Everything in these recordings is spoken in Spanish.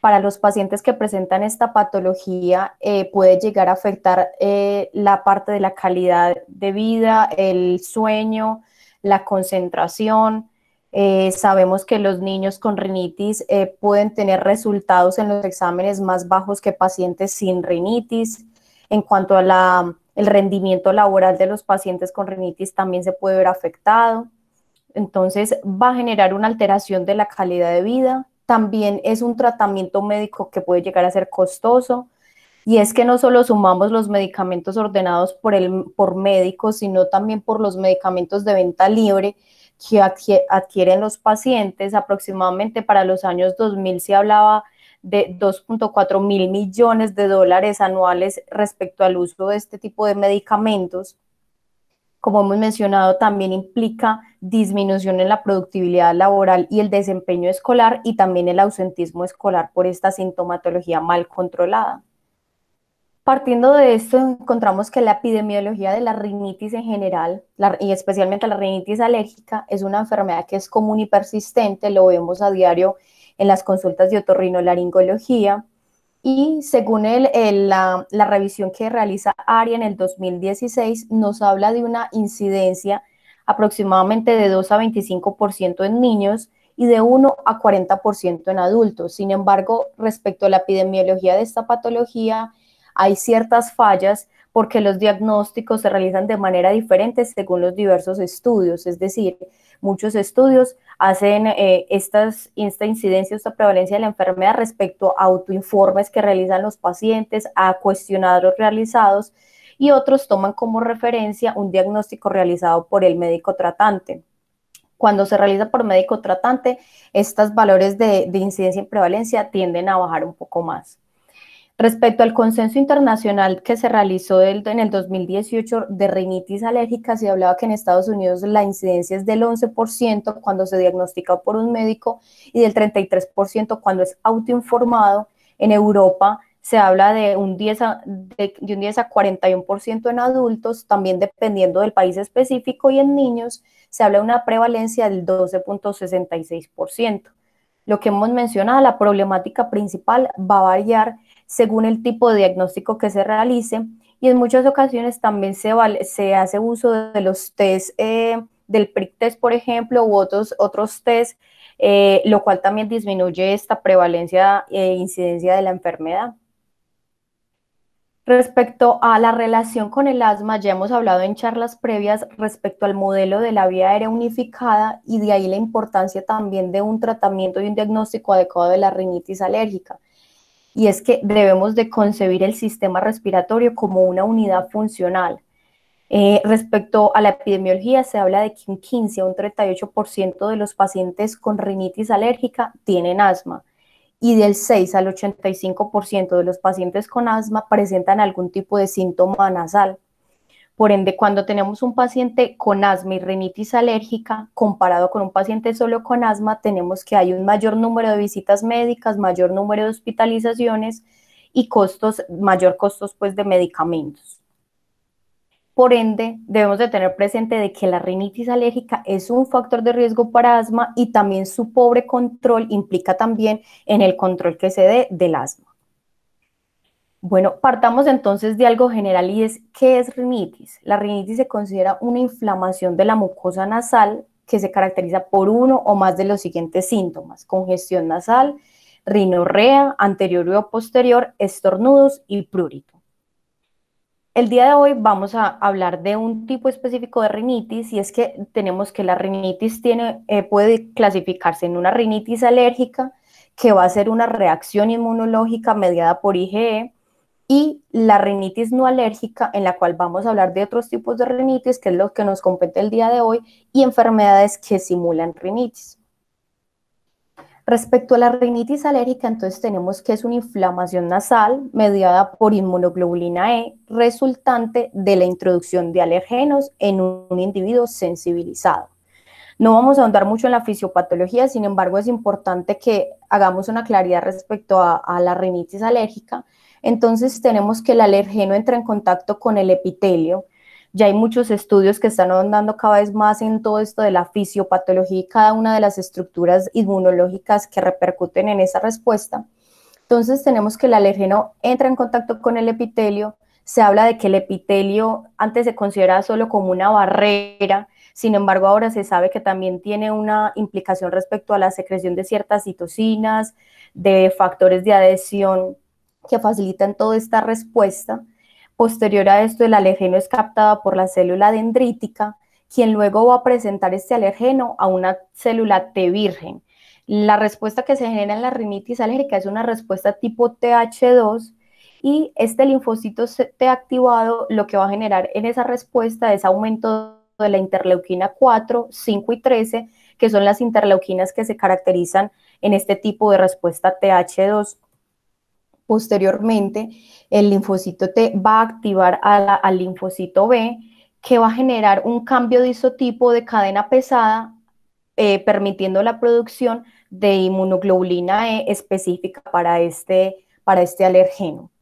para los pacientes que presentan esta patología eh, puede llegar a afectar eh, la parte de la calidad de vida, el sueño, la concentración. Eh, sabemos que los niños con rinitis pueden tener resultados en los exámenes más bajos que pacientes sin rinitis. En cuanto a la, el rendimiento laboral de los pacientes con rinitis también se puede ver afectado. Entonces va a generar una alteración de la calidad de vida, también es un tratamiento médico que puede llegar a ser costoso. Y es que no solo sumamos los medicamentos ordenados por, el, por médicos, sino también por los medicamentos de venta libre que adquieren los pacientes. Aproximadamente para los años 2000 se hablaba de 2.4 mil millones de dólares anuales respecto al uso de este tipo de medicamentos como hemos mencionado, también implica disminución en la productividad laboral y el desempeño escolar y también el ausentismo escolar por esta sintomatología mal controlada. Partiendo de esto, encontramos que la epidemiología de la rinitis en general, y especialmente la rinitis alérgica, es una enfermedad que es común y persistente, lo vemos a diario en las consultas de otorrinolaringología, y según la, la, revisión que realiza ARIA en el 2016 nos habla de una incidencia aproximadamente de 2 a 25% en niños y de 1 a 40% en adultos. Sin embargo, respecto a la epidemiología de esta patología, hay ciertas fallas porque los diagnósticos se realizan de manera diferente según los diversos estudios, es decir, muchos estudios hacen eh, estas, esta incidencia, esta prevalencia de la enfermedad respecto a autoinformes que realizan los pacientes, a cuestionarios realizados y otros toman como referencia un diagnóstico realizado por el médico tratante. Cuando se realiza por médico tratante, estos valores de incidencia y prevalencia tienden a bajar un poco más. Respecto al consenso internacional que se realizó en el 2018 de rinitis alérgica, se hablaba que en Estados Unidos la incidencia es del 11% cuando se diagnostica por un médico y del 33% cuando es autoinformado. En Europa se habla de un 10 de, de un 10 a 41% en adultos, también dependiendo del país específico, y en niños se habla de una prevalencia del 12.66%. Lo que hemos mencionado, la problemática principal va a variar según el tipo de diagnóstico que se realice. Y en muchas ocasiones también se, hace uso de los test, eh, del PRIC test, por ejemplo, u otros, otros test, eh, lo cual también disminuye esta prevalencia e incidencia de la enfermedad. Respecto a la relación con el asma, ya hemos hablado en charlas previas respecto al modelo de la vía aérea unificada y de ahí la importancia también de un tratamiento y un diagnóstico adecuado de la rinitis alérgica y es que debemos de concebir el sistema respiratorio como una unidad funcional. Eh, respecto a la epidemiología, se habla de que un 15 a un 38% de los pacientes con rinitis alérgica tienen asma y del 6 al 85% de los pacientes con asma presentan algún tipo de síntoma nasal. Por ende, cuando tenemos un paciente con asma y rinitis alérgica, comparado con un paciente solo con asma, tenemos que hay un mayor número de visitas médicas, mayor número de hospitalizaciones y costos, mayor costos pues de medicamentos. Por ende, debemos de tener presente de que la rinitis alérgica es un factor de riesgo para asma y también su pobre control implica también en el control que se dé del asma. Bueno, partamos entonces de algo general y es, ¿qué es rinitis? La rinitis se considera una inflamación de la mucosa nasal que se caracteriza por uno o más de los siguientes síntomas, congestión nasal, rinorrea, anterior o posterior, estornudos y prurito. El día de hoy vamos a hablar de un tipo específico de rinitis y es que tenemos que la rinitis eh, puede clasificarse en una rinitis alérgica, que va a ser una reacción inmunológica mediada por IgE, y la rinitis no alérgica, en la cual vamos a hablar de otros tipos de rinitis, que es lo que nos compete el día de hoy, y enfermedades que simulan rinitis. Respecto a la rinitis alérgica, entonces tenemos que es una inflamación nasal mediada por inmunoglobulina E, resultante de la introducción de alergenos en un individuo sensibilizado. No vamos a ahondar mucho en la fisiopatología, sin embargo es importante que hagamos una claridad respecto a, la rinitis alérgica, entonces tenemos que el alergeno entra en contacto con el epitelio. Ya hay muchos estudios que están ahondando cada vez más en todo esto de la fisiopatología y cada una de las estructuras inmunológicas que repercuten en esa respuesta. Entonces tenemos que el alergeno entra en contacto con el epitelio. Se habla de que el epitelio antes se consideraba solo como una barrera, sin embargo ahora se sabe que también tiene una implicación respecto a la secreción de ciertas citocinas, de factores de adhesión que facilitan toda esta respuesta. Posterior a esto, el alergeno es captado por la célula dendrítica, quien luego va a presentar este alergeno a una célula T virgen. La respuesta que se genera en la rinitis alérgica es una respuesta tipo TH2 y este linfocito T activado lo que va a generar en esa respuesta es aumento de la interleuquina 4, 5 y 13, que son las interleuquinas que se caracterizan en este tipo de respuesta TH2. Posteriormente, el linfocito T va a activar al linfocito B, que va a generar un cambio de isotipo de cadena pesada, eh, permitiendo la producción de inmunoglobulina E específica para este, para este alergeno.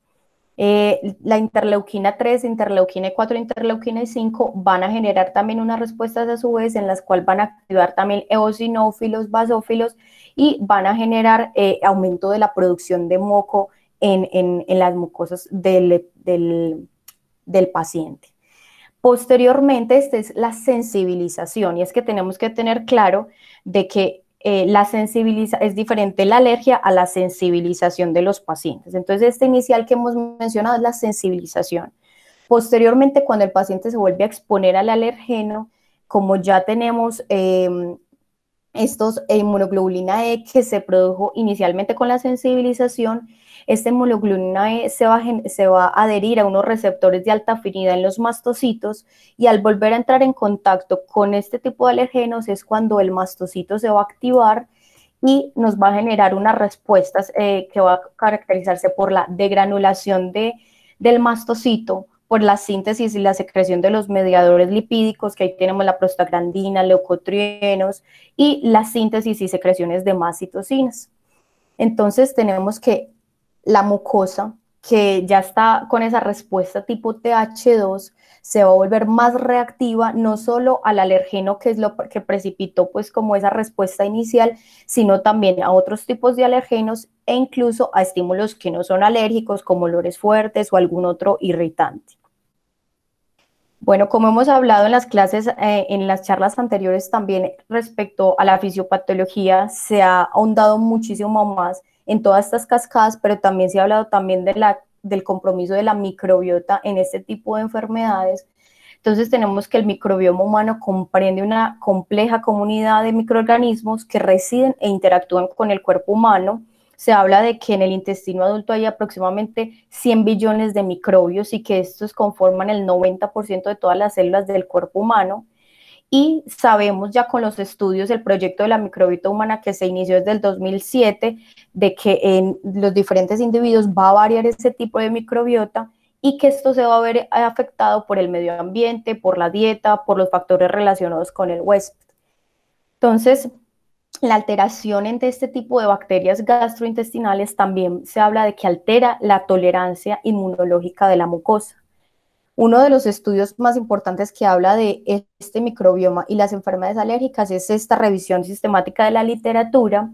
Eh, la interleuquina 3, interleuquina 4, interleuquina 5 van a generar también unas respuestas a su vez en las cuales van a activar también eosinófilos, basófilos y van a generar eh, aumento de la producción de moco en, en, las mucosas del, del, del paciente. Posteriormente, esta es la sensibilización y es que tenemos que tener claro de que eh, la sensibiliza es diferente la alergia a la sensibilización de los pacientes. Entonces, este inicial que hemos mencionado es la sensibilización. Posteriormente, cuando el paciente se vuelve a exponer al alergeno, como ya tenemos em, estos inmunoglobulina eh, E que se produjo inicialmente con la sensibilización, este inmunoglobulina E se va, a adherir a unos receptores de alta afinidad en los mastocitos y al volver a entrar en contacto con este tipo de alergenos es cuando el mastocito se va a activar y nos va a generar unas respuestas eh, que va a caracterizarse por la degranulación del mastocito, por la síntesis y la secreción de los mediadores lipídicos, que ahí tenemos la prostaglandina, leucotrienos y la síntesis y secreciones de más citocinas. Entonces tenemos que la mucosa, que ya está con esa respuesta tipo TH2, se va a volver más reactiva no solo al alergeno que es lo que precipitó pues como esa respuesta inicial, sino también a otros tipos de alergenos e incluso a estímulos que no son alérgicos como olores fuertes o algún otro irritante. Bueno, como hemos hablado en las clases, eh, en las charlas anteriores también respecto a la fisiopatología, se ha ahondado muchísimo más en todas estas cascadas, pero también se ha hablado también de del compromiso de la microbiota en este tipo de enfermedades. Entonces tenemos que el microbioma humano comprende una compleja comunidad de microorganismos que residen e interactúan con el cuerpo humano se habla de que en el intestino adulto hay aproximadamente 100 billones de microbios y que estos conforman el 90% de todas las células del cuerpo humano. Y sabemos ya con los estudios el proyecto de la microbiota humana que se inició desde el 2007, de que en los diferentes individuos va a variar ese tipo de microbiota y que esto se va a ver afectado por el medio ambiente, por la dieta, por los factores relacionados con el huésped. Entonces, la alteración entre este tipo de bacterias gastrointestinales también se habla de que altera la tolerancia inmunológica de la mucosa. Uno de los estudios más importantes que habla de este microbioma y las enfermedades alérgicas es esta revisión sistemática de la literatura,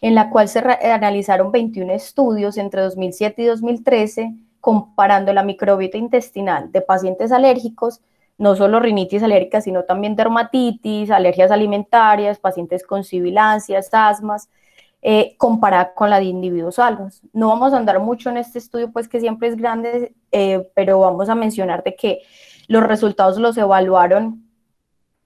en la cual se analizaron 21 estudios entre 2007 y 2013 comparando la microbiota intestinal de pacientes alérgicos no solo rinitis alérgica, sino también dermatitis, alergias alimentarias, pacientes con sibilancias, asmas, eh, comparada con la de individuos salvos. No vamos a andar mucho en este estudio, pues que siempre es grande, eh, pero vamos a mencionar de que los resultados los evaluaron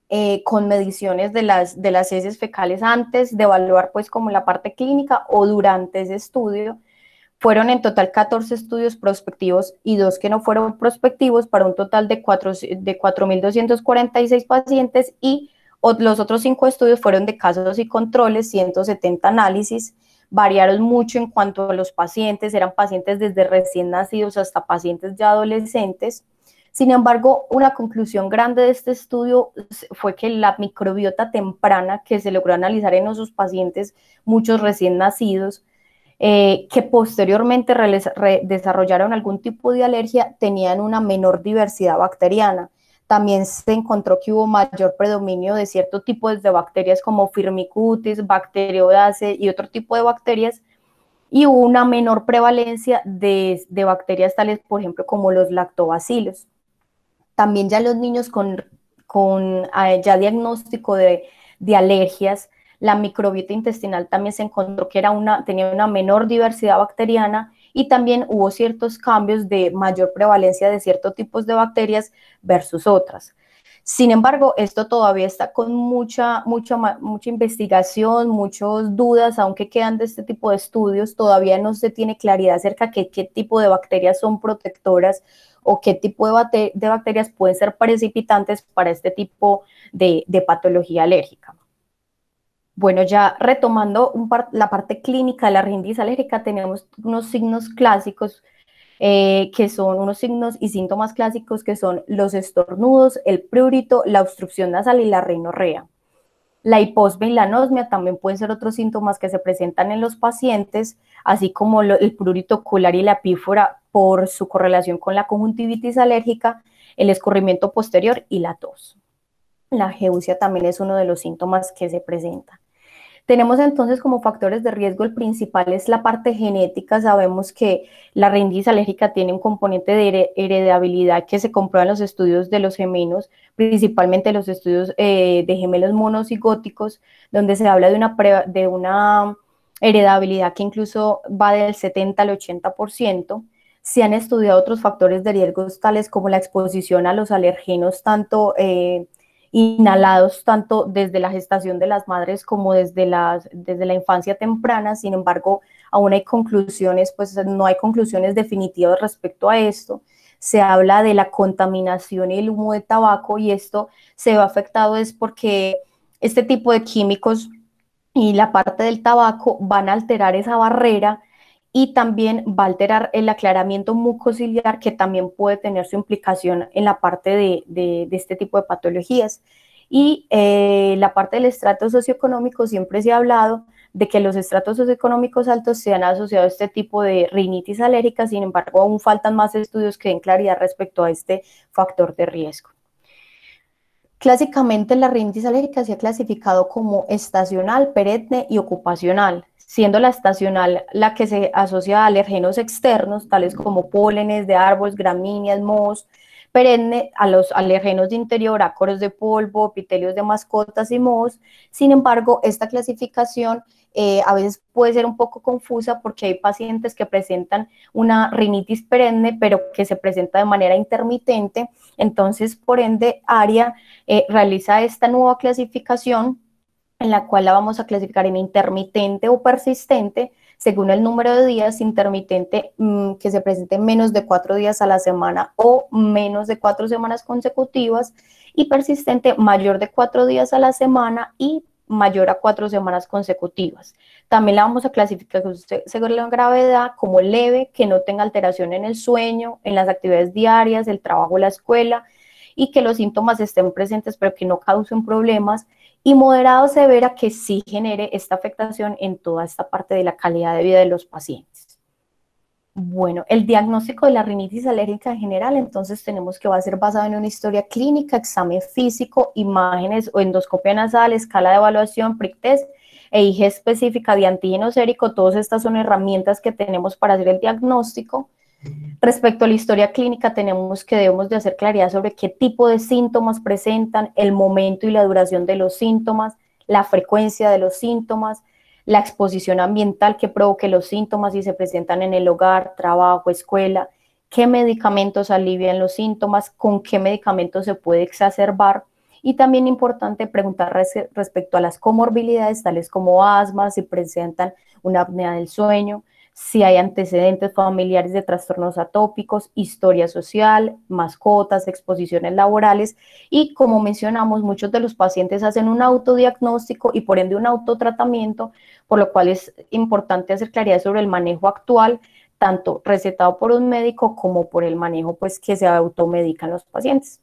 eh, con mediciones de las, de las heces fecales antes de evaluar pues como la parte clínica o durante ese estudio fueron en total 14 estudios prospectivos y dos que no fueron prospectivos para un total de 4.246 pacientes y los otros cinco estudios fueron de casos y controles, 170 análisis, variaron mucho en cuanto a los pacientes, eran pacientes desde recién nacidos hasta pacientes ya adolescentes. Sin embargo, una conclusión grande de este estudio fue que la microbiota temprana que se logró analizar en esos pacientes, muchos recién nacidos, eh, que posteriormente desarrollaron algún tipo de alergia tenían una menor diversidad bacteriana. También se encontró que hubo mayor predominio de ciertos tipos de bacterias como firmicutis, bacteriodace y otro tipo de bacterias y hubo una menor prevalencia de, bacterias tales, por ejemplo, como los lactobacilos. También ya los niños con, eh, ya diagnóstico de alergias la microbiota intestinal también se encontró que era una, tenía una menor diversidad bacteriana y también hubo ciertos cambios de mayor prevalencia de ciertos tipos de bacterias versus otras. Sin embargo, esto todavía está con mucha, mucha, mucha investigación, muchas dudas, aunque quedan de este tipo de estudios, todavía no se tiene claridad acerca de qué tipo de bacterias son protectoras o qué tipo de, bacterias pueden ser precipitantes para este tipo de patología alérgica. Bueno, ya retomando la parte clínica de la rinitis alérgica, tenemos unos signos clásicos eh, que son unos signos y síntomas clásicos que son los estornudos, el prurito, la obstrucción nasal y la rinorrea. La hiposmia y la anosmia también pueden ser otros síntomas que se presentan en los pacientes, así como el prurito ocular y la epífora por su correlación con la conjuntivitis alérgica, el escurrimiento posterior y la tos. La geusia también es uno de los síntomas que se presenta. Tenemos entonces como factores de riesgo, el principal es la parte genética. Sabemos que la rinitis alérgica tiene un componente de heredabilidad que se comprueba en los estudios de los gemelos, principalmente los estudios eh, de gemelos góticos, donde se habla de una, de una heredabilidad que incluso va del 70 al 80% se han estudiado otros factores de riesgo, tales como la exposición a los alergenos, tanto eh, inhalados tanto desde la gestación de las madres como desde, desde la infancia temprana. Sin embargo, aún hay conclusiones, pues no hay conclusiones definitivas respecto a esto. Se habla de la contaminación y el humo de tabaco y esto se ve afectado es porque este tipo de químicos y la parte del tabaco van a alterar esa barrera y también va a alterar el aclaramiento mucociliar que también puede tener su implicación en la parte de, este tipo de patologías. Y eh, la parte del estrato socioeconómico siempre se ha hablado de que los estratos socioeconómicos altos se han asociado a este tipo de rinitis alérgica, sin embargo aún faltan más estudios que den claridad respecto a este factor de riesgo. Clásicamente la rinitis alérgica se ha clasificado como estacional, perenne y ocupacional siendo la estacional la que se asocia a alergenos externos, tales como pólenes de árboles, gramíneas, mohos, perenne, a los alergenos de interior, ácaros de polvo, epitelios de mascotas y mohos. Sin embargo, esta clasificación eh, a veces puede ser un poco confusa porque hay pacientes que presentan una rinitis perenne, pero que se presenta de manera intermitente. Entonces, por ende, ARIA eh, realiza esta nueva clasificación en la cual la vamos a clasificar en intermitente o persistente según el número de días intermitente mm, que se presente menos de cuatro días a la semana o menos de cuatro semanas consecutivas y persistente mayor de cuatro días a la semana y mayor a cuatro semanas consecutivas. También la vamos a clasificar según la gravedad como leve, que no tenga alteración en el sueño, en las actividades diarias, el trabajo, la escuela y que los síntomas estén presentes pero que no causen problemas y moderado severa que sí genere esta afectación en toda esta parte de la calidad de vida de los pacientes. Bueno, el diagnóstico de la rinitis alérgica en general, entonces tenemos que va a ser basado en una historia clínica, examen físico, imágenes o endoscopia nasal, escala de evaluación, prick test e IG específica de antígeno sérico. Todas estas son herramientas que tenemos para hacer el diagnóstico. Respecto a la historia clínica, tenemos que debemos de hacer claridad sobre qué tipo de síntomas presentan, el momento y la duración de los síntomas, la frecuencia de los síntomas, la exposición ambiental que provoque los síntomas si se presentan en el hogar, trabajo, escuela, qué medicamentos alivian los síntomas, con qué medicamentos se puede exacerbar. Y también importante preguntar respecto a las comorbilidades, tales como asma, si presentan una apnea del sueño, si hay antecedentes familiares de trastornos atópicos, historia social, mascotas, exposiciones laborales y como mencionamos, muchos de los pacientes hacen un autodiagnóstico y por ende un autotratamiento, por lo cual es importante hacer claridad sobre el manejo actual, tanto recetado por un médico como por el manejo pues que se automedican los pacientes.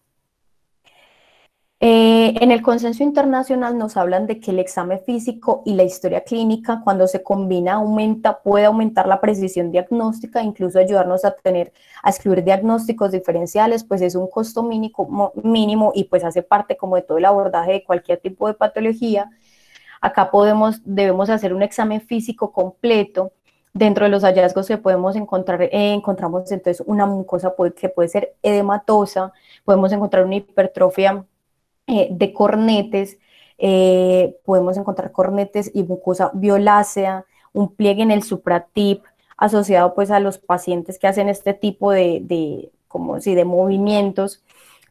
Eh, en el consenso internacional nos hablan de que el examen físico y la historia clínica, cuando se combina, aumenta, puede aumentar la precisión diagnóstica, incluso ayudarnos a tener, a excluir diagnósticos diferenciales, pues es un costo mínimo, y pues hace parte como de todo el abordaje de cualquier tipo de patología. Acá podemos, debemos hacer un examen físico completo. Dentro de los hallazgos que podemos encontrar, eh, encontramos entonces una mucosa que puede ser edematosa, podemos encontrar una hipertrofia eh, de cornetes. Eh, podemos encontrar cornetes y mucosa violácea, un pliegue en el supratip asociado pues a los pacientes que hacen este tipo de, como si de movimientos.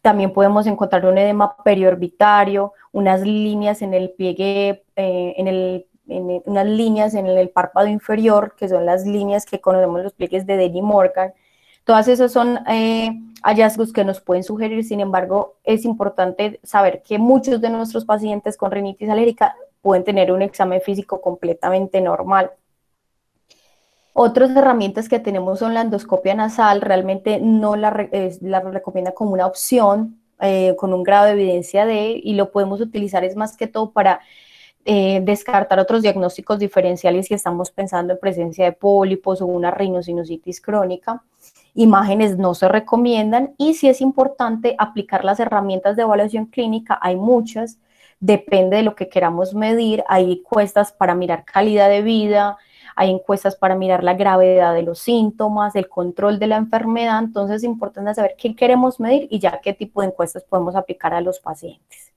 También podemos encontrar un edema periorbitario, unas líneas en el pliegue, eh, en unas líneas en el párpado inferior, que son las líneas que conocemos los pliegues de Denny Morgan, Todas esos son eh, hallazgos que nos pueden sugerir, sin embargo, es importante saber que muchos de nuestros pacientes con rinitis alérgica pueden tener un examen físico completamente normal. Otras herramientas que tenemos son la endoscopia nasal, realmente no la, recomienda como una opción, eh, con un grado de evidencia D y lo podemos utilizar es más que todo para eh, descartar otros diagnósticos diferenciales si estamos pensando en presencia de pólipos o una rinosinusitis crónica imágenes no se recomiendan y si es importante aplicar las herramientas de evaluación clínica, hay muchas, depende de lo que queramos medir, hay encuestas para mirar calidad de vida, hay encuestas para mirar la gravedad de los síntomas, el control de la enfermedad, entonces es importante saber qué queremos medir y ya qué tipo de encuestas podemos aplicar a los pacientes.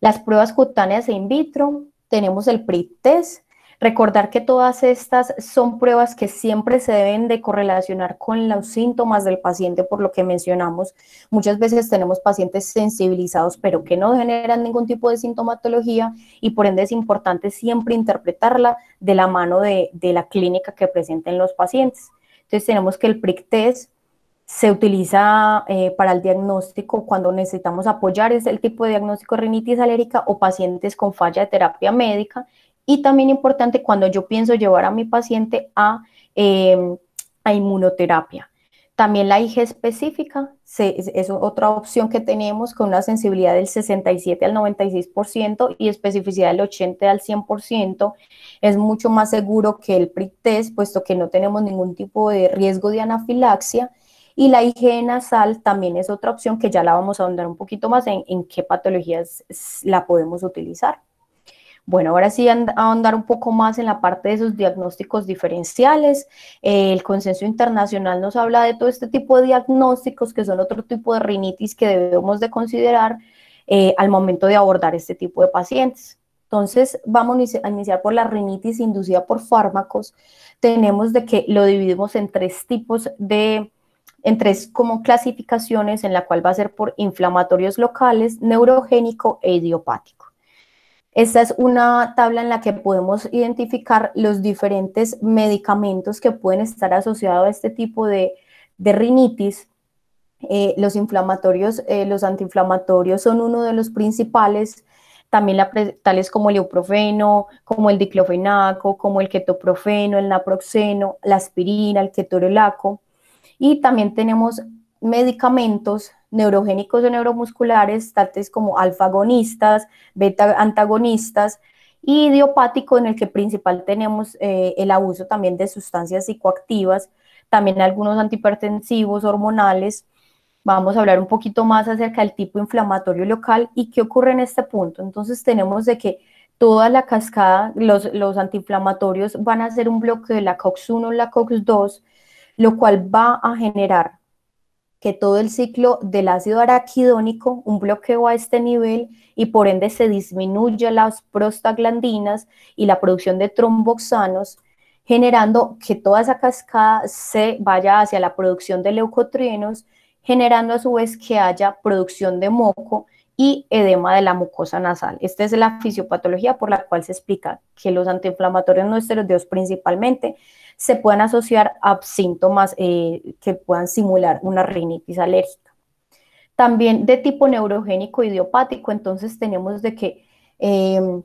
Las pruebas cutáneas e in vitro, tenemos el Prites. Recordar que todas estas son pruebas que siempre se deben de correlacionar con los síntomas del paciente, por lo que mencionamos. Muchas veces tenemos pacientes sensibilizados, pero que no generan ningún tipo de sintomatología y por ende es importante siempre interpretarla de la mano de, de la clínica que presenten los pacientes. Entonces tenemos que el prick test se utiliza eh, para el diagnóstico cuando necesitamos apoyar es el tipo de diagnóstico de rinitis alérgica o pacientes con falla de terapia médica y también importante cuando yo pienso llevar a mi paciente a, em, a inmunoterapia. También la IG específica es, otra opción que tenemos con una sensibilidad del 67 al 96% y especificidad del 80 al 100%. Es mucho más seguro que el prick test, puesto que no tenemos ningún tipo de riesgo de anafilaxia. Y la IG nasal también es otra opción que ya la vamos a ahondar un poquito más en qué patologías la podemos utilizar. Bueno, ahora sí a ahondar un poco más en la parte de esos diagnósticos diferenciales. Eh, el consenso internacional nos habla de todo este tipo de diagnósticos que son otro tipo de rinitis que debemos de considerar eh, al momento de abordar este tipo de pacientes. Entonces, vamos a iniciar por la rinitis inducida por fármacos. Tenemos de que lo dividimos en tres tipos de, en tres como clasificaciones en la cual va a ser por inflamatorios locales, neurogénico e idiopático. Esta es una tabla en la que podemos identificar los diferentes medicamentos que pueden estar asociados a este tipo de, de rinitis. Eh, los inflamatorios, eh, los antiinflamatorios son uno de los principales, también tales como el ibuprofeno, como el diclofenaco, como el ketoprofeno, el naproxeno, la aspirina, el ketorolaco. Y también tenemos medicamentos neurogénicos o neuromusculares, tales como alfagonistas, beta antagonistas y idiopático, en el que principal tenemos eh, el abuso también de sustancias psicoactivas, también algunos antihipertensivos, hormonales. Vamos a hablar un poquito más acerca del tipo inflamatorio local y qué ocurre en este punto. Entonces tenemos de que toda la cascada, los, los antiinflamatorios van a hacer un bloque de la COX-1, la COX-2, lo cual va a generar que todo el ciclo del ácido araquidónico, un bloqueo a este nivel y por ende se disminuye las prostaglandinas y la producción de tromboxanos, generando que toda esa cascada se vaya hacia la producción de leucotrienos, generando a su vez que haya producción de moco y edema de la mucosa nasal. Esta es la fisiopatología por la cual se explica que los antiinflamatorios no esteroideos principalmente se pueden asociar a síntomas eh, que puedan simular una rinitis alérgica. También de tipo neurogénico idiopático, entonces tenemos de que em,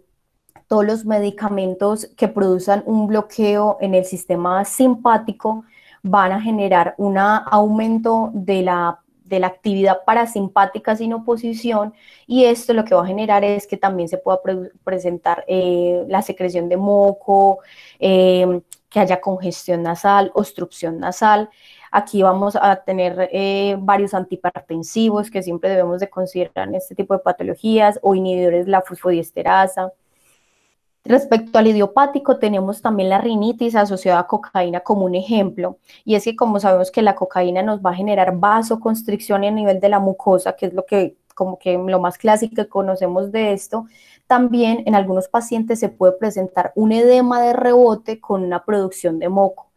todos los medicamentos que produzcan un bloqueo en el sistema simpático van a generar un aumento de la de la actividad parasimpática sin oposición y esto lo que va a generar es que también se pueda presentar eh, la secreción de moco, em, que haya congestión nasal, obstrucción nasal. Aquí vamos a tener eh, varios antihipertensivos que siempre debemos de considerar en este tipo de patologías o inhibidores de la fosfodiesterasa. Respecto al idiopático, tenemos también la rinitis asociada a cocaína como un ejemplo. Y es que como sabemos que la cocaína nos va a generar vasoconstricción a nivel de la mucosa, que es lo que como que lo más clásico que conocemos de esto, también en algunos pacientes se puede presentar un edema de rebote con una producción de moco.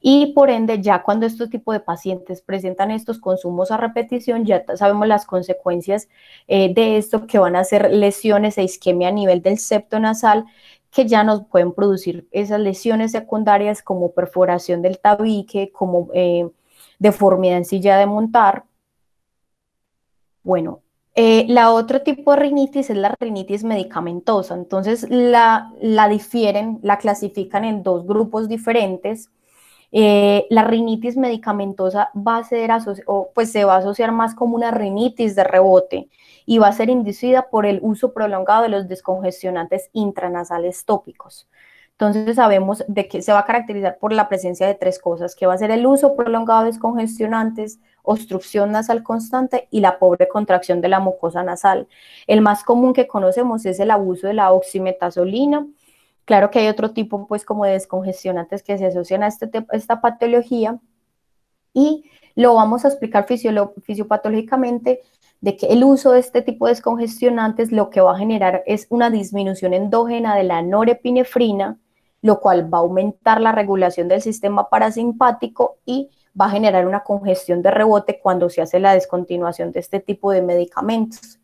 Y por ende, ya cuando estos tipo de pacientes presentan estos consumos a repetición, ya sabemos las consecuencias eh, de esto, que van a ser lesiones e isquemia a nivel del septo nasal, que ya nos pueden producir esas lesiones secundarias como perforación del tabique, como eh, deformidad en silla de montar. Bueno, eh, la otro tipo de rinitis es la rinitis medicamentosa. Entonces la, la difieren, la clasifican en dos grupos diferentes. Eh, la rinitis medicamentosa va a ser o pues se va a asociar más como una rinitis de rebote y va a ser inducida por el uso prolongado de los descongestionantes intranasales tópicos. Entonces sabemos de que se va a caracterizar por la presencia de tres cosas, que va a ser el uso prolongado de descongestionantes, obstrucción nasal constante y la pobre contracción de la mucosa nasal. El más común que conocemos es el abuso de la oximetazolina, Claro que hay otro tipo, pues, como de descongestionantes que se asocian a este esta patología y lo vamos a explicar fisiopatológicamente de que el uso de este tipo de descongestionantes lo que va a generar es una disminución endógena de la norepinefrina, lo cual va a aumentar la regulación del sistema parasimpático y va a generar una congestión de rebote cuando se hace la descontinuación de este tipo de medicamentos.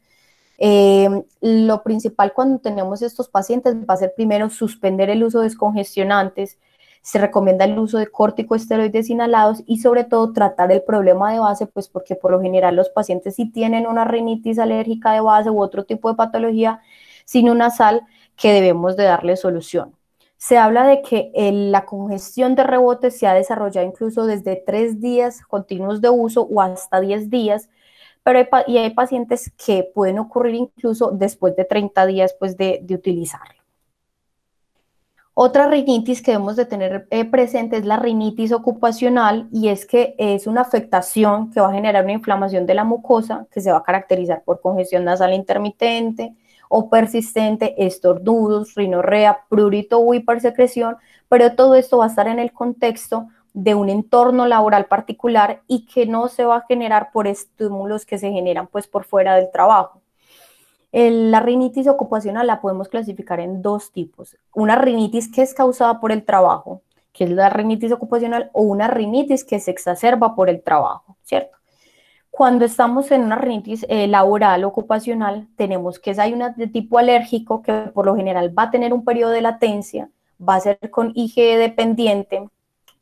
Eh, lo principal cuando tenemos estos pacientes va a ser primero suspender el uso de descongestionantes, se recomienda el uso de corticosteroides inhalados y sobre todo tratar el problema de base, pues porque por lo general los pacientes si tienen una rinitis alérgica de base u otro tipo de patología sin una sal que debemos de darle solución. Se habla de que la congestión de rebote se ha desarrollado incluso desde tres días continuos de uso o hasta 10 días, pero hay, y hay pacientes que pueden ocurrir incluso después de 30 días pues, después de, utilizarlo. Otra rinitis que debemos de tener eh, presente es la rinitis ocupacional y es que es una afectación que va a generar una inflamación de la mucosa que se va a caracterizar por congestión nasal intermitente o persistente, estornudos, rinorrea, prurito o hipersecreción, pero todo esto va a estar en el contexto de un entorno laboral particular y que no se va a generar por estímulos que se generan pues por fuera del trabajo. la rinitis ocupacional la podemos clasificar en dos tipos. Una rinitis que es causada por el trabajo, que es la rinitis ocupacional, o una rinitis que se exacerba por el trabajo, ¿cierto? Cuando estamos en una rinitis eh, laboral ocupacional, tenemos que hay una de tipo alérgico que por lo general va a tener un periodo de latencia, va a ser con IgE dependiente,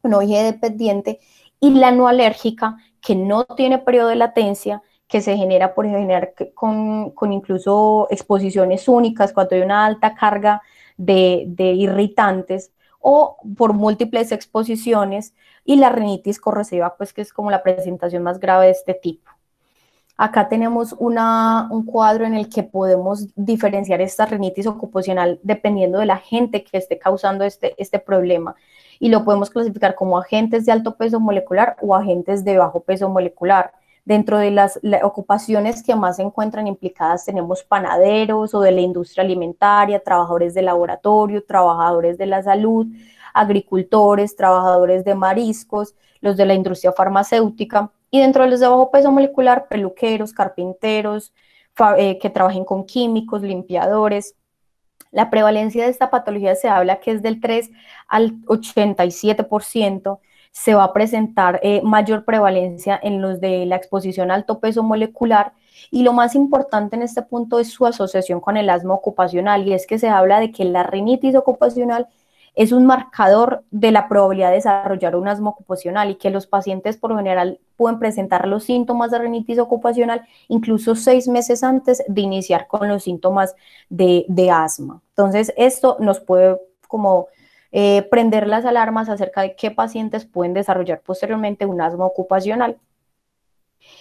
no dependiente, y la no alérgica, que no tiene periodo de latencia, que se genera por generar con, incluso exposiciones únicas, cuando hay una alta carga de, irritantes o por múltiples exposiciones, y la rinitis corrosiva, pues que es como la presentación más grave de este tipo. Acá tenemos un cuadro en el que podemos diferenciar esta rinitis ocupacional dependiendo de la gente que esté causando este, este problema y lo podemos clasificar como agentes de alto peso molecular o agentes de bajo peso molecular. Dentro de las ocupaciones que más se encuentran implicadas tenemos panaderos o de la industria alimentaria, trabajadores de laboratorio, trabajadores de la salud, agricultores, trabajadores de mariscos, los de la industria farmacéutica y dentro de los de bajo peso molecular, peluqueros, carpinteros, eh, que trabajen con químicos, limpiadores, la prevalencia de esta patología se habla que es del 3 al 87%. Se va a presentar eh, mayor prevalencia en los de la exposición a alto peso molecular. Y lo más importante en este punto es su asociación con el asma ocupacional. Y es que se habla de que la rinitis ocupacional es un marcador de la probabilidad de desarrollar un asma ocupacional y que los pacientes por general pueden presentar los síntomas de rinitis ocupacional incluso seis meses antes de iniciar con los síntomas de, asma. Entonces, esto nos puede como eh, prender las alarmas acerca de qué pacientes pueden desarrollar posteriormente un asma ocupacional.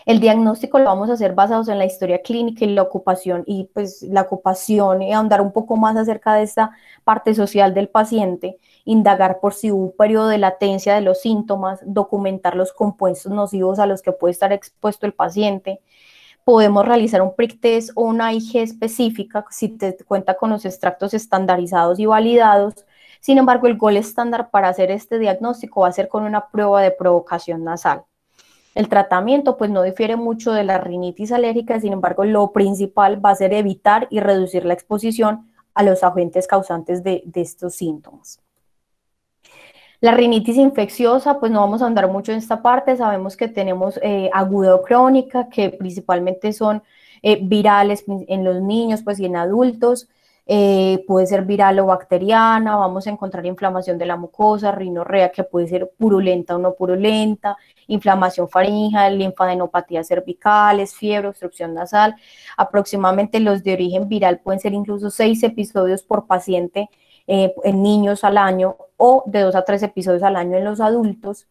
El diagnóstico lo vamos a hacer basados en la historia clínica y la ocupación y pues la ocupación y ahondar un poco más acerca de esta parte social del paciente, indagar por si hubo un periodo de latencia de los síntomas, documentar los compuestos nocivos a los que puede estar expuesto el paciente. Podemos realizar un prick test o una IG específica si te cuenta con los extractos estandarizados y validados. Sin embargo, el gol estándar para hacer este diagnóstico va a ser con una prueba de provocación nasal. El tratamiento pues no difiere mucho de la rinitis alérgica, sin embargo lo principal va a ser evitar y reducir la exposición a los agentes causantes de, estos síntomas. La rinitis infecciosa, pues no vamos a andar mucho en esta parte, sabemos que tenemos eh, agudo crónica, que principalmente son eh, virales en los niños, pues y en adultos. Eh, puede ser viral o bacteriana, vamos a encontrar inflamación de la mucosa, rinorrea que puede ser purulenta o no purulenta, inflamación faríngea, linfadenopatía cervicales, fiebre, obstrucción nasal. Aproximadamente los de origen viral pueden ser incluso seis episodios por paciente eh, en niños al año o de dos a tres episodios al año en los adultos.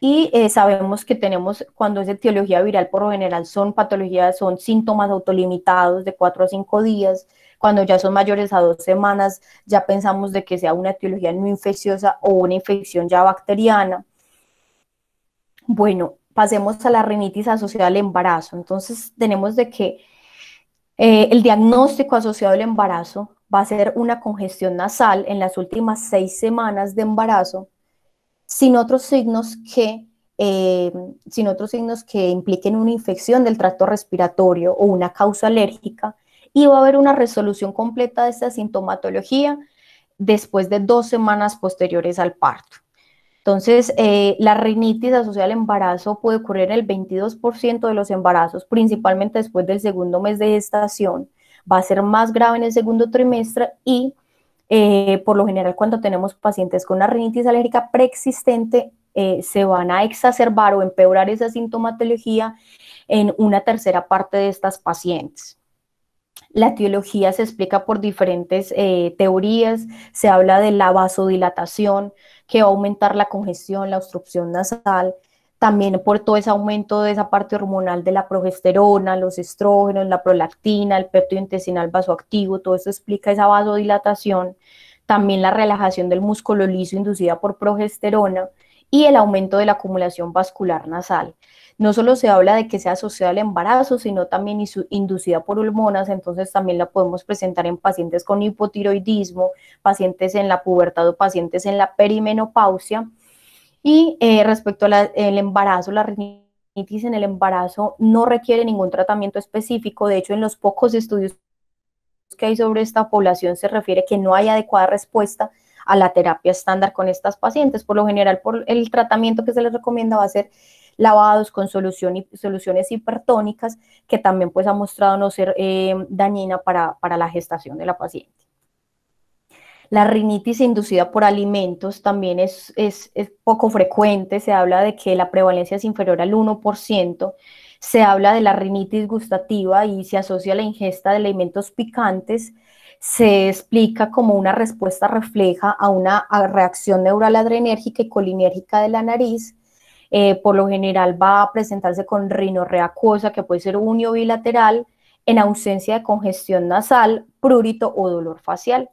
Y eh, sabemos que tenemos, cuando es etiología viral, por lo general son patologías, son síntomas autolimitados de cuatro a cinco días, cuando ya son mayores a dos semanas, ya pensamos de que sea una etiología no infecciosa o una infección ya bacteriana. Bueno, pasemos a la rinitis asociada al embarazo. Entonces, tenemos de que eh, el diagnóstico asociado al embarazo va a ser una congestión nasal en las últimas seis semanas de embarazo, sin otros signos que, eh, sin otros signos que impliquen una infección del tracto respiratorio o una causa alérgica, y va a haber una resolución completa de esta sintomatología después de dos semanas posteriores al parto. Entonces, eh, la rinitis asociada al embarazo puede ocurrir en el 22% de los embarazos, principalmente después del segundo mes de gestación. Va a ser más grave en el segundo trimestre y, eh, por lo general, cuando tenemos pacientes con una rinitis alérgica preexistente, eh, se van a exacerbar o empeorar esa sintomatología en una tercera parte de estas pacientes. La teología se explica por diferentes eh, teorías. Se habla de la vasodilatación, que va a aumentar la congestión, la obstrucción nasal, también por todo ese aumento de esa parte hormonal de la progesterona, los estrógenos, la prolactina, el pepto intestinal vasoactivo, todo eso explica esa vasodilatación, también la relajación del músculo liso inducida por progesterona, y el aumento de la acumulación vascular nasal. No solo se habla de que sea asociada al embarazo, sino también inducida por hormonas, entonces también la podemos presentar en pacientes con hipotiroidismo, pacientes en la pubertad o pacientes en la perimenopausia. Y eh, respecto al embarazo, la rinitis en el embarazo no requiere ningún tratamiento específico, de hecho en los pocos estudios que hay sobre esta población se refiere que no hay adecuada respuesta a la terapia estándar con estas pacientes. Por lo general, por el tratamiento que se les recomienda va a ser lavados con solución soluciones hipertónicas, que también pues ha mostrado no ser eh, dañina para, la gestación de la paciente. La rinitis inducida por alimentos también es, es, poco frecuente, se habla de que la prevalencia es inferior al 1%, se habla de la rinitis gustativa y se asocia a la ingesta de alimentos picantes, se explica como una respuesta refleja a una reacción neural adrenérgica y colinérgica de la nariz. Eh, por lo general va a presentarse con rinorrea que puede ser unio bilateral, en ausencia de congestión nasal, prurito o dolor facial.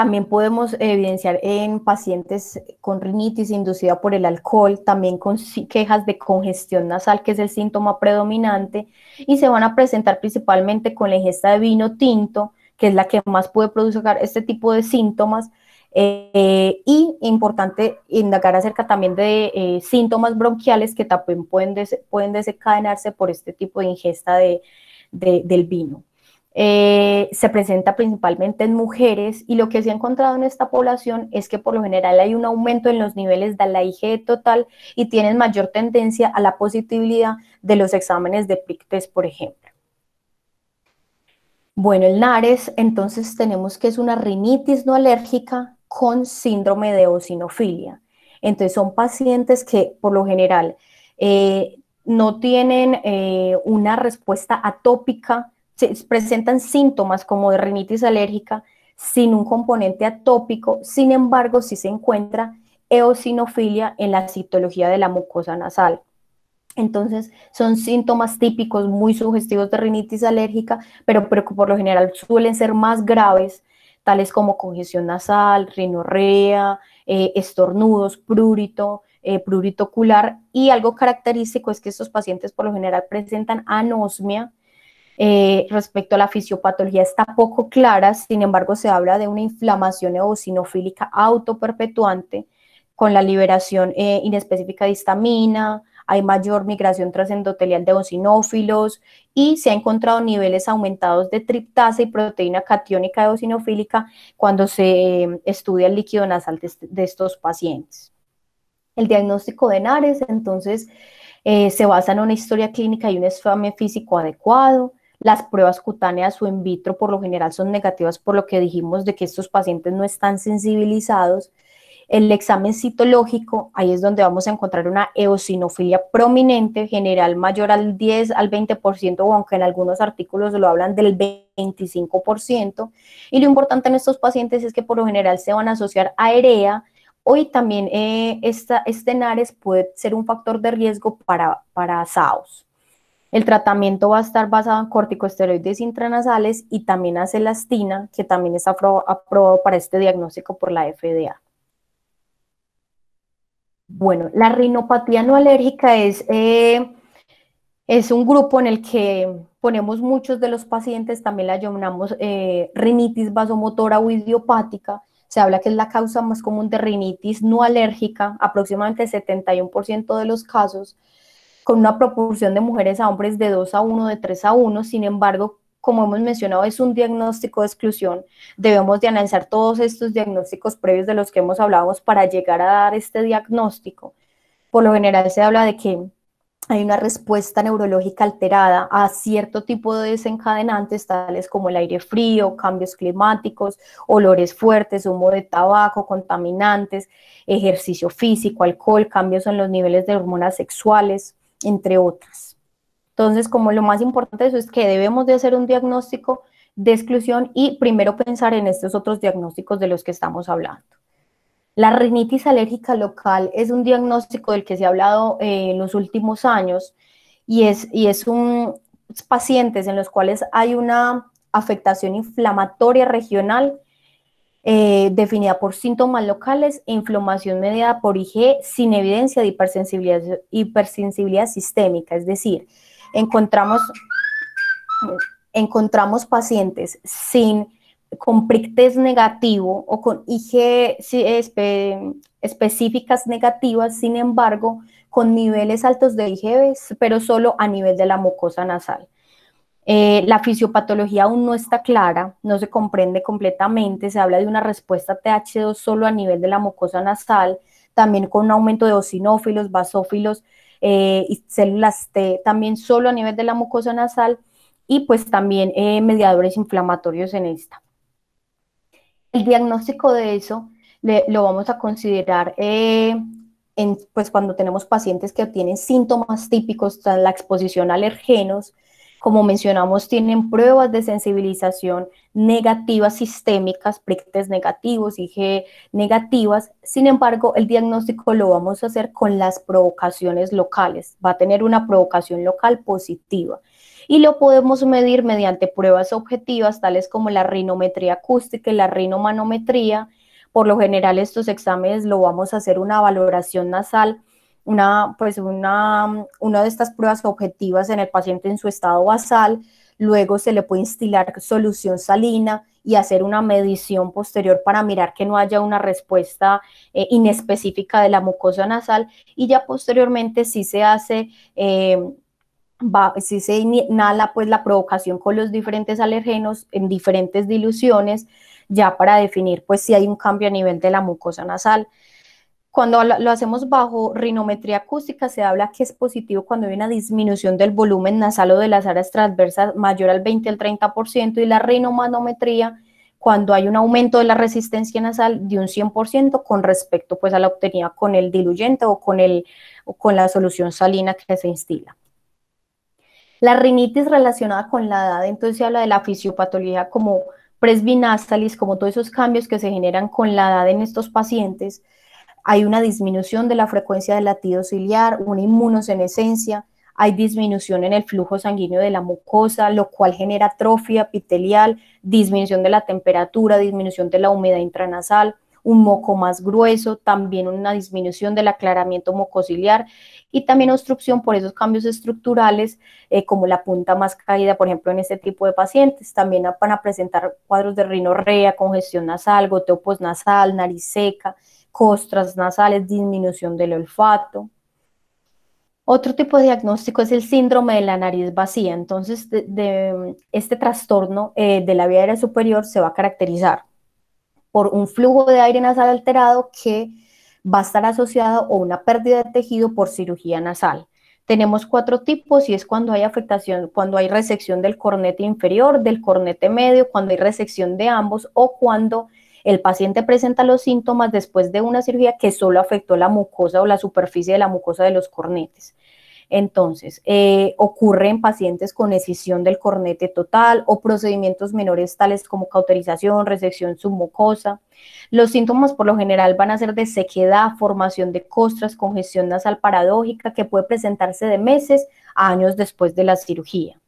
También podemos evidenciar en pacientes con rinitis inducida por el alcohol, también con quejas de congestión nasal, que es el síntoma predominante, y se van a presentar principalmente con la ingesta de vino tinto, que es la que más puede producir este tipo de síntomas. Eh, y importante indagar acerca también de eh, síntomas bronquiales que también pueden, desencadenarse por este tipo de ingesta del vino. Eh, se presenta principalmente en mujeres y lo que se ha encontrado en esta población es que por lo general hay un aumento en los niveles de la IgE total y tienen mayor tendencia a la positividad de los exámenes de PICTES, por ejemplo. Bueno, el NARES, entonces tenemos que es una rinitis no alérgica con síndrome de eosinofilia. Entonces son pacientes que por lo general eh, no tienen eh, una respuesta atópica presentan síntomas como de rinitis alérgica sin un componente atópico, sin embargo, si se encuentra eosinofilia en la citología de la mucosa nasal. Entonces, son síntomas típicos muy sugestivos de rinitis alérgica, pero, por lo general suelen ser más graves, tales como congestión nasal, rinorrea, eh, estornudos, prurito, eh, prurito ocular. Y algo característico es que estos pacientes por lo general presentan anosmia, eh, respecto a la fisiopatología está poco clara, sin embargo se habla de una inflamación eosinofílica autoperpetuante con la liberación eh, inespecífica de histamina, hay mayor migración trasendotelial de eosinófilos y se han encontrado niveles aumentados de triptasa y proteína cationica eosinofílica cuando se eh, estudia el líquido nasal de, estos pacientes. El diagnóstico de NARES, entonces, eh, se basa en una historia clínica y un examen físico adecuado, las pruebas cutáneas o in vitro por lo general son negativas por lo que dijimos de que estos pacientes no están sensibilizados. El examen citológico, ahí es donde vamos a encontrar una eosinofilia prominente, general mayor al 10 al 20%, aunque en algunos artículos lo hablan del 25%. Y lo importante en estos pacientes es que por lo general se van a asociar a EREA. Hoy también eh, esta, este NARES puede ser un factor de riesgo para, para SAOS. El tratamiento va a estar basado en corticosteroides intranasales y también acelastina, que también está aprobado para este diagnóstico por la FDA. Bueno, la rinopatía no alérgica es, eh, es un grupo en el que ponemos muchos de los pacientes, también la llamamos eh, rinitis vasomotora o idiopática. Se habla que es la causa más común de rinitis no alérgica, aproximadamente 71% de los casos con una proporción de mujeres a hombres de 2 a 1, de 3 a 1. Sin embargo, como hemos mencionado, es un diagnóstico de exclusión. Debemos de analizar todos estos diagnósticos previos de los que hemos hablado para llegar a dar este diagnóstico. Por lo general se habla de que hay una respuesta neurológica alterada a cierto tipo de desencadenantes, tales como el aire frío, cambios climáticos, olores fuertes, humo de tabaco, contaminantes, ejercicio físico, alcohol, cambios en los niveles de hormonas sexuales, entre otras. Entonces, como lo más importante eso es que debemos de hacer un diagnóstico de exclusión y primero pensar en estos otros diagnósticos de los que estamos hablando. La rinitis alérgica local es un diagnóstico del que se ha hablado eh, en los últimos años y es, es un paciente pacientes en los cuales hay una afectación inflamatoria regional eh, definida por síntomas locales e inflamación mediada por IG sin evidencia de hipersensibilidad, hipersensibilidad sistémica. Es decir, encontramos, encontramos pacientes sin con negativo o con IG específicas negativas, sin embargo, con niveles altos de IgE, pero solo a nivel de la mucosa nasal. Eh, la fisiopatología aún no está clara, no se comprende completamente, se habla de una respuesta TH2 solo a nivel de la mucosa nasal, también con un aumento de eosinófilos, basófilos eh, y células T también solo a nivel de la mucosa nasal y pues también eh, mediadores inflamatorios en esta. El diagnóstico de eso lo vamos a considerar pues cuando tenemos pacientes que tienen síntomas típicos la exposición a alergenos, como mencionamos, tienen pruebas de sensibilización negativas sistémicas, PRICTES negativos, IG negativas. Sin embargo, el diagnóstico lo vamos a hacer con las provocaciones locales. Va a tener una provocación local positiva y lo podemos medir mediante pruebas objetivas tales como la rinometría acústica y la rinomanometría. Por lo general estos exámenes lo vamos a hacer una valoración nasal una, pues una, de estas pruebas objetivas en el paciente en su estado basal, luego se le puede instilar solución salina y hacer una medición posterior para mirar que no haya una respuesta eh, inespecífica de la mucosa nasal y ya posteriormente si se hace... Eh, si se inhala pues la provocación con los diferentes alergenos en diferentes diluciones ya para definir pues si hay un cambio a nivel de la mucosa nasal. Cuando lo hacemos bajo rinometría acústica, se habla que es positivo cuando hay una disminución del volumen nasal o de las áreas transversas mayor al 20 al 30% y la rinomanometría cuando hay un aumento de la resistencia nasal de un 100% con respecto pues a la obtenida con el diluyente o con, con la solución salina que se instila. La rinitis relacionada con la edad, entonces se habla de la fisiopatología como presbinástalis como todos esos cambios que se generan con la edad en estos pacientes, hay una disminución de la frecuencia del latido ciliar, una inmunosenescencia, hay disminución en el flujo sanguíneo de la mucosa, lo cual genera atrofia epitelial, disminución de la temperatura, disminución de la humedad intranasal, un moco más grueso, también una disminución del aclaramiento mucociliar y también obstrucción por esos cambios estructurales, eh, como la punta más caída, por ejemplo, en este tipo de pacientes. También van a presentar cuadros de rinorrea, congestión nasal, goteo nasal nariz seca, costras nasales, disminución del olfato. Otro tipo de diagnóstico es el síndrome de la nariz vacía. Entonces, de, este trastorno eh, de la vía aérea superior se va a caracterizar por un flujo de aire nasal alterado que va a estar asociado a una pérdida de tejido por cirugía nasal. Tenemos cuatro tipos y es cuando hay afectación, cuando hay resección del cornete inferior, del cornete medio, cuando hay resección de ambos o cuando el paciente presenta los síntomas después de una cirugía que solo afectó la mucosa o la superficie de la mucosa de los cornetes. Entonces, eh, ocurre en pacientes con escisión del cornete total o procedimientos menores tales como cauterización, resección submucosa. Los síntomas por lo general van a ser de sequedad, formación de costras, congestión nasal paradójica que puede presentarse de meses a años después de la cirugía.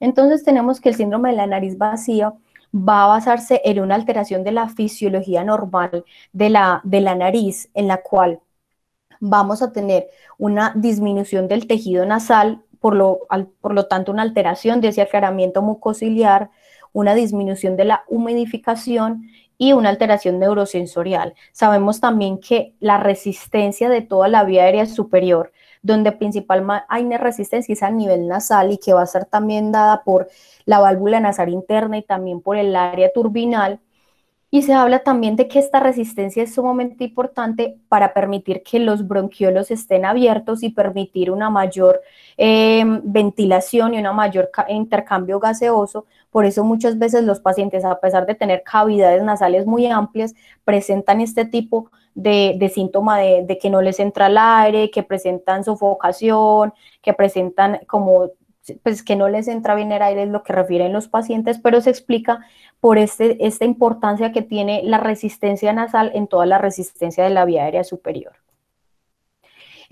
Entonces tenemos que el síndrome de la nariz vacía va a basarse en una alteración de la fisiología normal de la, nariz, en la cual vamos a tener una disminución del tejido nasal, por lo, por lo tanto una alteración de ese aclaramiento mucociliar, una disminución de la humidificación y una alteración neurosensorial. Sabemos también que la resistencia de toda la vía aérea superior donde principalmente hay una resistencia es a nivel nasal y que va a ser también dada por la válvula nasal interna y también por el área turbinal. Y se habla también de que esta resistencia es sumamente importante para permitir que los bronquiolos estén abiertos y permitir una mayor em, ventilación y una mayor intercambio gaseoso. Por eso muchas veces los pacientes, a pesar de tener cavidades nasales muy amplias, presentan este tipo de, síntoma de, de que no les entra el aire, que presentan sofocación, que presentan como pues que no les entra bien el aire es lo que refieren los pacientes, pero se explica por este, esta importancia que tiene la resistencia nasal en toda la resistencia de la vía aérea superior.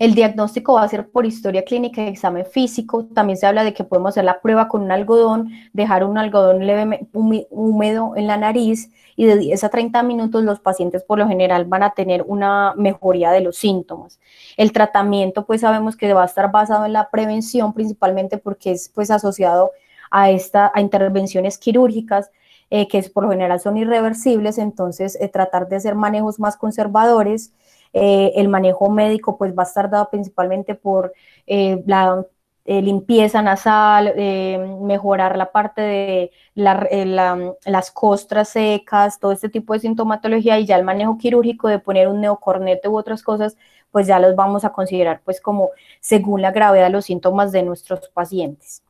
El diagnóstico va a ser por historia clínica y examen físico. También se habla de que podemos hacer la prueba con un algodón, dejar un algodón leve, húmedo en la nariz y de 10 a 30 minutos los pacientes por lo general van a tener una mejoría de los síntomas. El tratamiento pues sabemos que va a estar basado en la prevención principalmente porque es pues asociado a, esta, a intervenciones quirúrgicas eh, que por lo general son irreversibles, entonces eh, tratar de hacer manejos más conservadores eh, el manejo médico pues va a estar dado principalmente por eh, la eh, limpieza nasal, mejorar la parte de las costras secas, todo este tipo de sintomatología y ya el manejo quirúrgico de poner un neocornete u otras cosas, pues ya los vamos a considerar pues como según la gravedad de los síntomas de nuestros pacientes.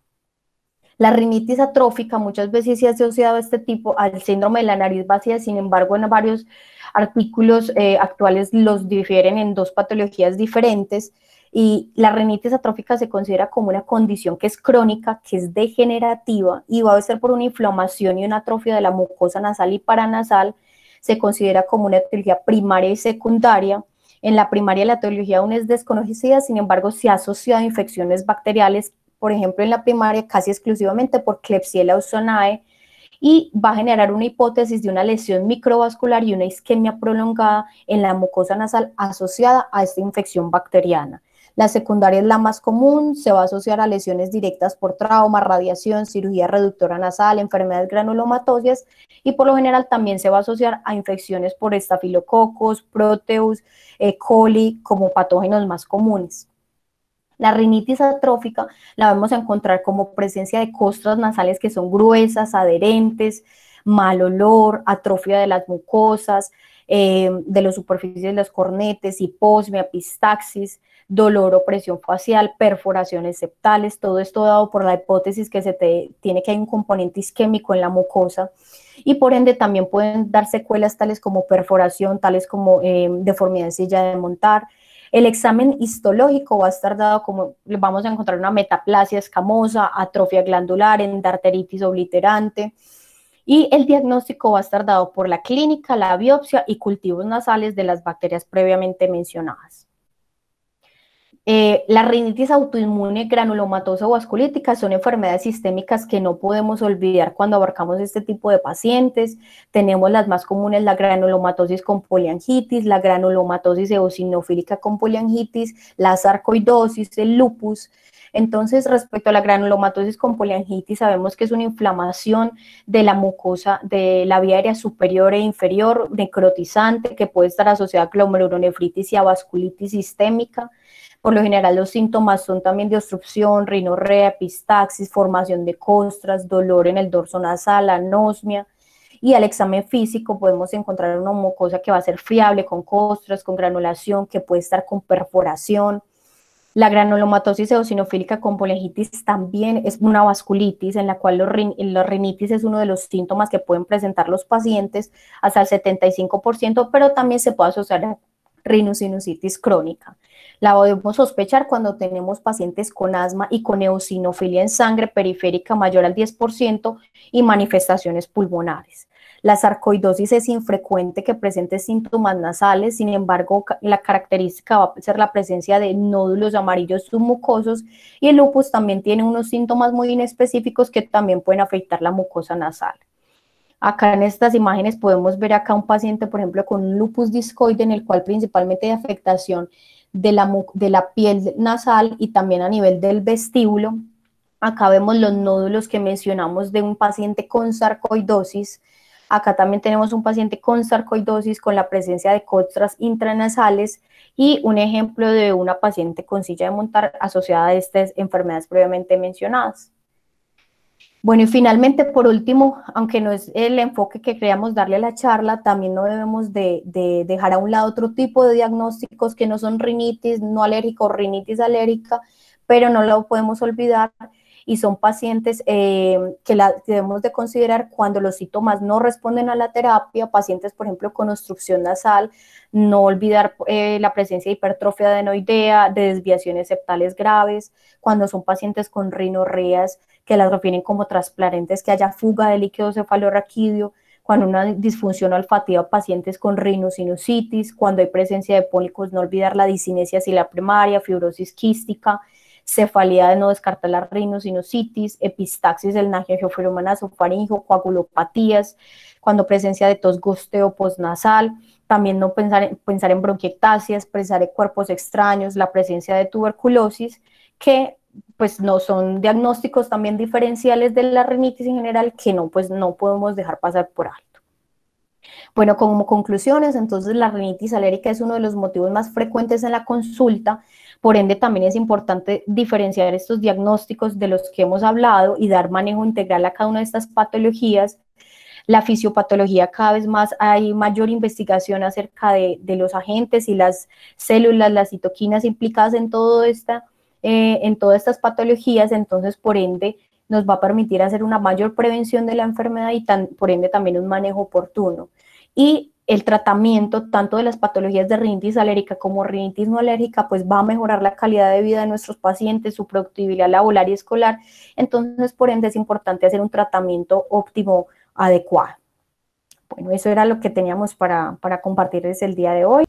La rinitis atrófica muchas veces se ha asociado a este tipo al síndrome de la nariz vacía, sin embargo, en varios artículos eh, actuales los difieren en dos patologías diferentes. Y la rinitis atrófica se considera como una condición que es crónica, que es degenerativa y va a ser por una inflamación y una atrofia de la mucosa nasal y paranasal. Se considera como una etiología primaria y secundaria. En la primaria la etiología aún es desconocida, sin embargo se ha asociado a infecciones bacteriales, por ejemplo, en la primaria casi exclusivamente por Klebsiella ozonae, y va a generar una hipótesis de una lesión microvascular y una isquemia prolongada en la mucosa nasal asociada a esta infección bacteriana. La secundaria es la más común, se va a asociar a lesiones directas por trauma, radiación, cirugía reductora nasal, enfermedades granulomatosas y por lo general también se va a asociar a infecciones por estafilococos, proteus, E. Eh, coli como patógenos más comunes. La rinitis atrófica la vamos a encontrar como presencia de costras nasales que son gruesas, adherentes, mal olor, atrofia de las mucosas, eh, de las superficies de los cornetes, hiposmia, pistaxis, dolor o presión facial, perforaciones septales, todo esto dado por la hipótesis que se tiene que hay un componente isquémico en la mucosa y por ende también pueden dar secuelas tales como perforación, tales como eh, deformidad en silla de montar, el examen histológico va a estar dado como vamos a encontrar una metaplasia escamosa, atrofia glandular, endarteritis obliterante. Y el diagnóstico va a estar dado por la clínica, la biopsia y cultivos nasales de las bacterias previamente mencionadas. Eh, la rinitis autoinmune granulomatosa o vasculítica son enfermedades sistémicas que no podemos olvidar cuando abarcamos este tipo de pacientes. Tenemos las más comunes, la granulomatosis con poliangitis, la granulomatosis eosinofílica con poliangitis, la sarcoidosis, el lupus. Entonces, respecto a la granulomatosis con poliangitis, sabemos que es una inflamación de la mucosa de la vía aérea superior e inferior, necrotizante, que puede estar asociada a glomerulonefritis y a vasculitis sistémica por lo general, los síntomas son también de obstrucción, rinorrea, epistaxis, formación de costras, dolor en el dorso nasal, anosmia. Y al examen físico podemos encontrar una mucosa que va a ser friable, con costras, con granulación, que puede estar con perforación. La granulomatosis eosinofílica con polengitis también es una vasculitis en la cual la rinitis es uno de los síntomas que pueden presentar los pacientes hasta el 75%, pero también se puede asociar a rinosinusitis crónica. La podemos sospechar cuando tenemos pacientes con asma y con eosinofilia en sangre periférica mayor al 10% y manifestaciones pulmonares. La sarcoidosis es infrecuente que presente síntomas nasales, sin embargo, la característica va a ser la presencia de nódulos amarillos submucosos y el lupus también tiene unos síntomas muy inespecíficos que también pueden afectar la mucosa nasal. Acá en estas imágenes podemos ver acá un paciente, por ejemplo, con un lupus discoide en el cual principalmente de afectación de la, de la piel nasal y también a nivel del vestíbulo. Acá vemos los nódulos que mencionamos de un paciente con sarcoidosis. Acá también tenemos un paciente con sarcoidosis con la presencia de costras intranasales y un ejemplo de una paciente con silla de montar asociada a estas enfermedades previamente mencionadas. Bueno, y finalmente, por último, aunque no es el enfoque que queríamos darle a la charla, también no debemos de, dejar a un lado otro tipo de diagnósticos que no son rinitis no alérgica o rinitis alérgica, pero no lo podemos olvidar y son pacientes eh, que, la, debemos de considerar cuando los síntomas no responden a la terapia, pacientes, por ejemplo, con obstrucción nasal, no olvidar eh, la presencia de hipertrofia adenoidea, de desviaciones septales graves, cuando son pacientes con rinorreas que las refieren como transparentes, que haya fuga de líquido cefalorraquídeo, cuando una disfunción olfativa pacientes con rinosinusitis, cuando hay presencia de pólicos, no olvidar la disinesia la primaria, fibrosis quística, cefalía de no descartar la rinosinusitis, epistaxis del nangiogeofiromanazo faringo, coagulopatías, cuando presencia de tos gosteo postnasal, también no pensar, en, pensar en bronquiectasias, pensar en cuerpos extraños, la presencia de tuberculosis, que pues no son diagnósticos también diferenciales de la rinitis en general que no, pues no podemos dejar pasar por alto. Bueno, como conclusiones, entonces la rinitis alérgica es uno de los motivos más frecuentes en la consulta, por ende también es importante diferenciar estos diagnósticos de los que hemos hablado y dar manejo integral a cada una de estas patologías. La fisiopatología cada vez más hay mayor investigación acerca de, de los agentes y las células, las citoquinas implicadas en todo esta eh, en todas estas patologías, entonces por ende nos va a permitir hacer una mayor prevención de la enfermedad y tan, por ende también un manejo oportuno. Y el tratamiento tanto de las patologías de rinitis alérgica como rinitis no alérgica, pues va a mejorar la calidad de vida de nuestros pacientes, su productividad laboral y escolar. Entonces, por ende, es importante hacer un tratamiento óptimo, adecuado. Bueno, eso era lo que teníamos para, para compartirles el día de hoy.